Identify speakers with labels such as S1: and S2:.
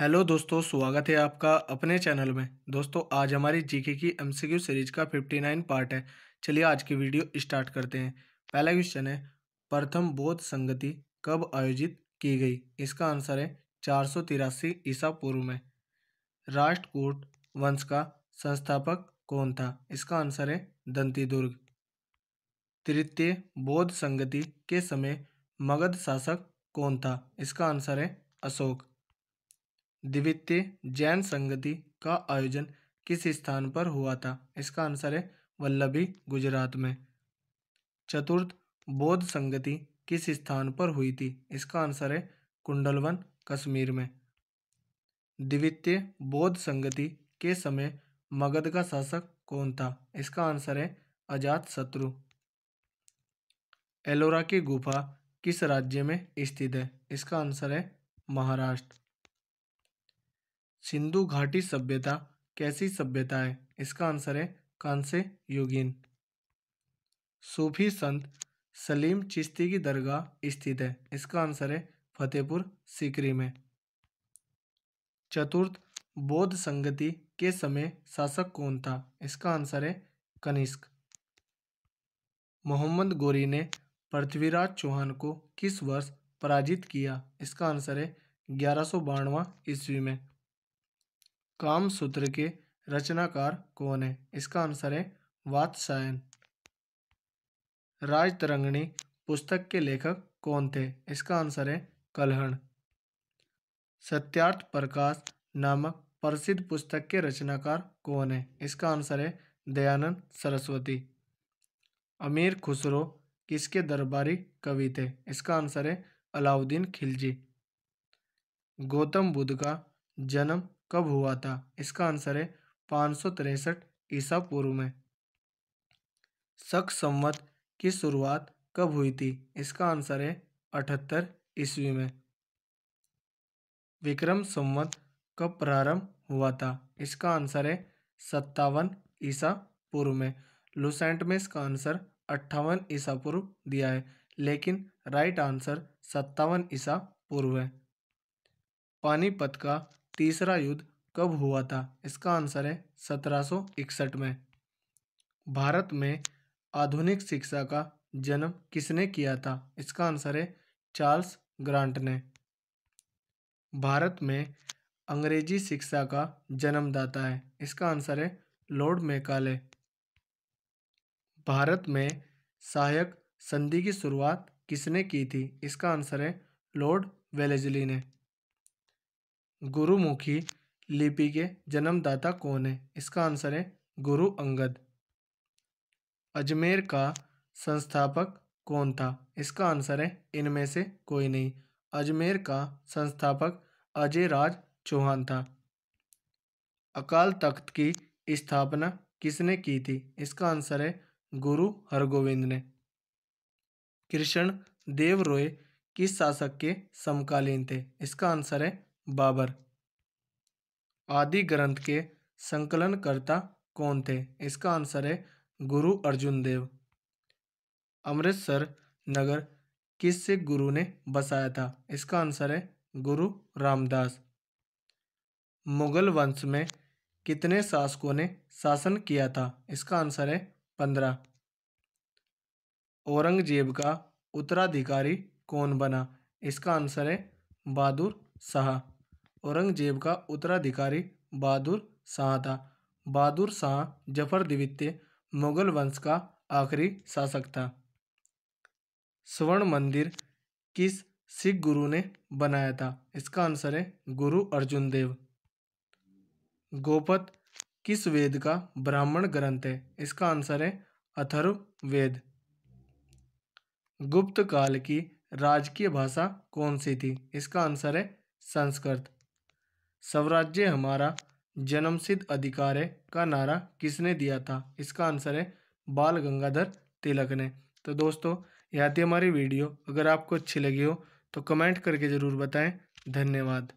S1: hello दोस्तों स्वागत है आपका अपने चैनल में दोस्तों आज हमारी जीके की एमसीक्यू सीरीज का फिफ्टी नाइन पार्ट है चलिए आज की वीडियो स्टार्ट करते हैं पहला क्वेश्चन है प्रथम बौद्ध संगति कब आयोजित की गई इसका आंसर है चार सौ तिरासी ईसा पूर्व में राष्ट्रकूट वंश का संस्थापक कौन था इसका आंसर है दंती दुर्ग तृतीय बौद्ध संगति के समय मगध शासक कौन था इसका आंसर है अशोक द्वितीय जैन संगति का आयोजन किस स्थान पर हुआ था इसका आंसर है वल्लभी गुजरात में चतुर्थ बौद्ध संगति किस स्थान पर हुई थी इसका आंसर है कुंडलवन कश्मीर में द्वितीय बौद्ध संगति के समय मगध का शासक कौन था इसका आंसर है अजात शत्रु एलोरा की गुफा किस राज्य में स्थित है इसका आंसर है महाराष्ट्र सिंधु घाटी सभ्यता कैसी सभ्यता है इसका आंसर है कांसे योगीन सूफी संत सलीम चिश्ती की दरगाह स्थित है इसका आंसर है फतेहपुर सिकरी में चतुर्थ बौद्ध संगति के समय शासक कौन था इसका आंसर है कनिष्क मोहम्मद गोरी ने पृथ्वीराज चौहान को किस वर्ष पराजित किया इसका आंसर है ग्यारह सौ ईस्वी में काम सूत्र के रचनाकार कौन है इसका आंसर है वात्सायन तरंगणी पुस्तक के लेखक कौन थे इसका आंसर है कलहण सत्यार्थ प्रकाश नामक प्रसिद्ध पुस्तक के रचनाकार कौन है इसका आंसर है दयानंद सरस्वती अमीर खुसरो किसके दरबारी कवि थे इसका आंसर है अलाउद्दीन खिलजी गौतम बुद्ध का जन्म कब हुआ था इसका आंसर है पाँच सौ तिरसठ ईसा पूर्व में शक संवत की शुरुआत कब हुई थी इसका आंसर है अठहत्तर ईस्वी में विक्रम संवत कब प्रारंभ हुआ था इसका आंसर है सत्तावन ईसा पूर्व में लुसेंट में इसका आंसर अट्ठावन ईसा पूर्व दिया है लेकिन राइट आंसर सत्तावन ईसा पूर्व है पानीपत का तीसरा युद्ध कब हुआ था इसका आंसर है 1761 में भारत में आधुनिक शिक्षा का जन्म किसने किया था इसका आंसर है चार्ल्स ग्रांट ने भारत में अंग्रेजी शिक्षा का जन्मदाता है इसका आंसर है लॉर्ड मेकाले भारत में सहायक संधि की शुरुआत किसने की थी इसका आंसर है लॉर्ड वेलेजली ने गुरुमुखी लिपि के जन्मदाता कौन है इसका आंसर है गुरु अंगद अजमेर का संस्थापक कौन था इसका आंसर है इनमें से कोई नहीं अजमेर का संस्थापक अजय राज चौहान था अकाल तख्त की स्थापना किसने की थी इसका आंसर है गुरु हरगोविंद ने कृष्ण देव किस शासक के समकालीन थे इसका आंसर है बाबर आदि ग्रंथ के संकलनकर्ता कौन थे इसका आंसर है गुरु अर्जुन देव अमृतसर नगर किस सिख गुरु ने बसाया था इसका आंसर है गुरु रामदास मुगल वंश में कितने शासकों ने शासन किया था इसका आंसर है पंद्रह औरंगजेब का उत्तराधिकारी कौन बना इसका आंसर है बहादुर शाह औरंगज़ेब का उत्तराधिकारी बहादुर शाह था बहादुर शाह जफ़र द्वितीय मुग़ल वंश का आखिरी शासक था स्वर्ण मंदिर किस सिख गुरु ने बनाया था इसका आंसर है गुरु अर्जुन देव गोपत किस वेद का ब्राह्मण ग्रंथ है इसका आंसर है अथर्व वेद गुप्त काल की राजकीय भाषा कौन सी थी इसका आंसर है संस्कृत स्वराज्य हमारा जन्मसिद्ध अधिकार है का नारा किसने दिया था इसका आंसर है बाल गंगाधर तिलक ने तो दोस्तों यह थी हमारी वीडियो अगर आपको अच्छी लगी हो तो कमेंट करके ज़रूर बताएं धन्यवाद